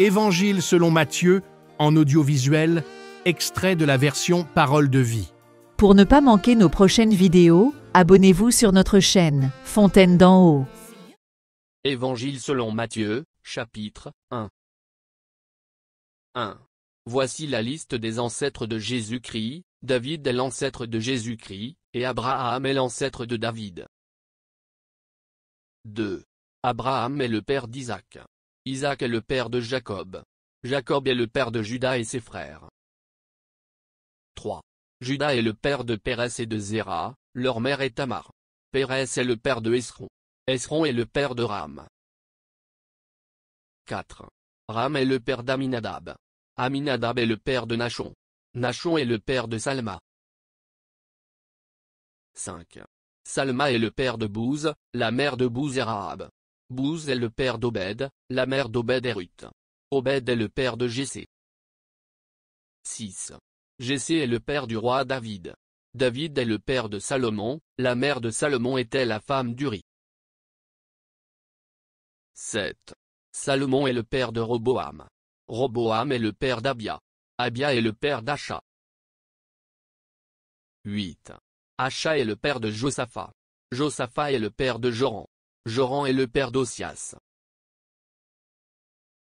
Évangile selon Matthieu, en audiovisuel, extrait de la version Parole de vie. Pour ne pas manquer nos prochaines vidéos, abonnez-vous sur notre chaîne Fontaine d'en haut. Évangile selon Matthieu, chapitre 1. 1. Voici la liste des ancêtres de Jésus-Christ, David est l'ancêtre de Jésus-Christ, et Abraham est l'ancêtre de David. 2. Abraham est le père d'Isaac. Isaac est le père de Jacob. Jacob est le père de Judas et ses frères. 3. Judas est le père de Pérès et de Zéra, leur mère est Tamar. Pérès est le père de Esron. Esron est le père de Ram. 4. Ram est le père d'Aminadab. Aminadab est le père de Nachon. Nachon est le père de Salma. 5. Salma est le père de Bouz, la mère de Bouz et Rahab. Bouz est le père d'Obed, la mère d'Obed est Ruth. Obed est le père de Jessé. 6. Jessé est le père du roi David. David est le père de Salomon, la mère de Salomon était la femme d'Uri. 7. Salomon est le père de Roboam. Roboam est le père d'Abia. Abia est le père d'Acha. 8. Acha est le père de Josaphat. Josaphat est le père de Joran. Joran est le père d'Ossias.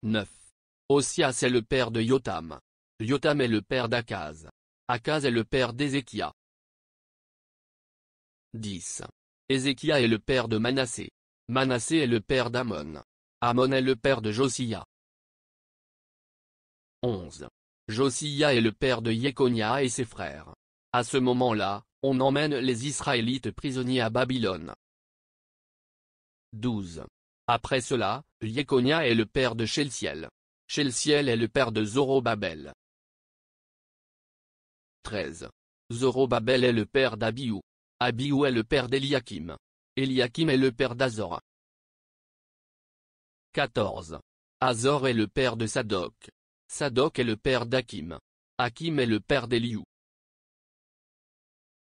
9. Ossias est le père de Yotam. Yotam est le père d'Akaz. Akaz est le père d'Ézéchia. 10. Ézéchia est le père de Manassé. Manassé est le père d'Amon. Amon est le père de Josiah. 11. Josiah est le père de Yekonia et ses frères. À ce moment-là, on emmène les Israélites prisonniers à Babylone. 12. Après cela, Yekonia est le père de Chelsiel. Chelsiel est le père de Zorobabel. 13. Zorobabel est le père d'Abiou. Abiou est le père d'Eliakim. Eliakim est le père d'Azor. 14. Azor est le père de Sadoc. Sadoc est le père d'Akim. Akim est le père d'Eliou.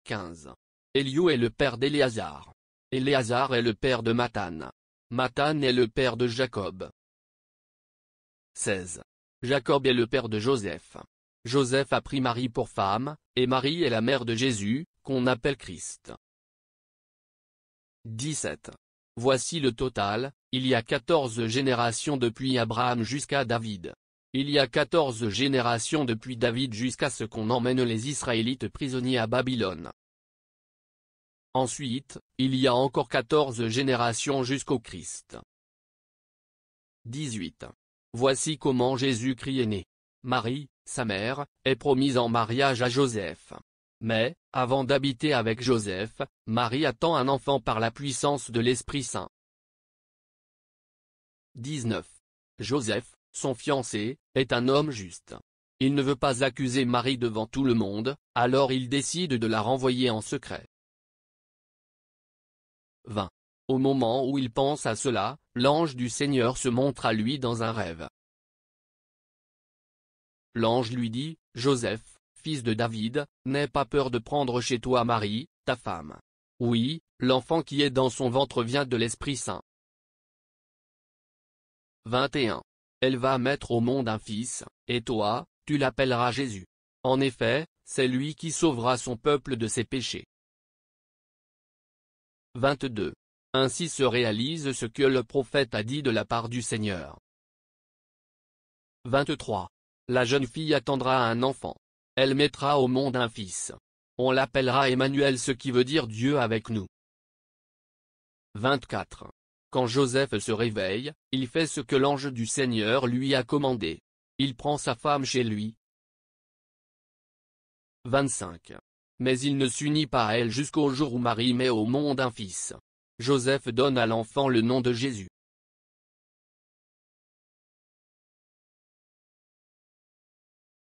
15. Eliou est le père d'Éléazar. Éléazar est le père de Matan. Matan est le père de Jacob. 16. Jacob est le père de Joseph. Joseph a pris Marie pour femme, et Marie est la mère de Jésus, qu'on appelle Christ. 17. Voici le total, il y a 14 générations depuis Abraham jusqu'à David. Il y a 14 générations depuis David jusqu'à ce qu'on emmène les Israélites prisonniers à Babylone. Ensuite, il y a encore quatorze générations jusqu'au Christ. 18. Voici comment Jésus-Christ est né. Marie, sa mère, est promise en mariage à Joseph. Mais, avant d'habiter avec Joseph, Marie attend un enfant par la puissance de l'Esprit Saint. 19. Joseph, son fiancé, est un homme juste. Il ne veut pas accuser Marie devant tout le monde, alors il décide de la renvoyer en secret. 20. Au moment où il pense à cela, l'ange du Seigneur se montre à lui dans un rêve. L'ange lui dit, Joseph, fils de David, n'aie pas peur de prendre chez toi Marie, ta femme. Oui, l'enfant qui est dans son ventre vient de l'Esprit Saint. 21. Elle va mettre au monde un fils, et toi, tu l'appelleras Jésus. En effet, c'est lui qui sauvera son peuple de ses péchés. 22. Ainsi se réalise ce que le prophète a dit de la part du Seigneur. 23. La jeune fille attendra un enfant. Elle mettra au monde un fils. On l'appellera Emmanuel ce qui veut dire Dieu avec nous. 24. Quand Joseph se réveille, il fait ce que l'ange du Seigneur lui a commandé. Il prend sa femme chez lui. 25. Mais il ne s'unit pas à elle jusqu'au jour où Marie met au monde un fils. Joseph donne à l'enfant le nom de Jésus.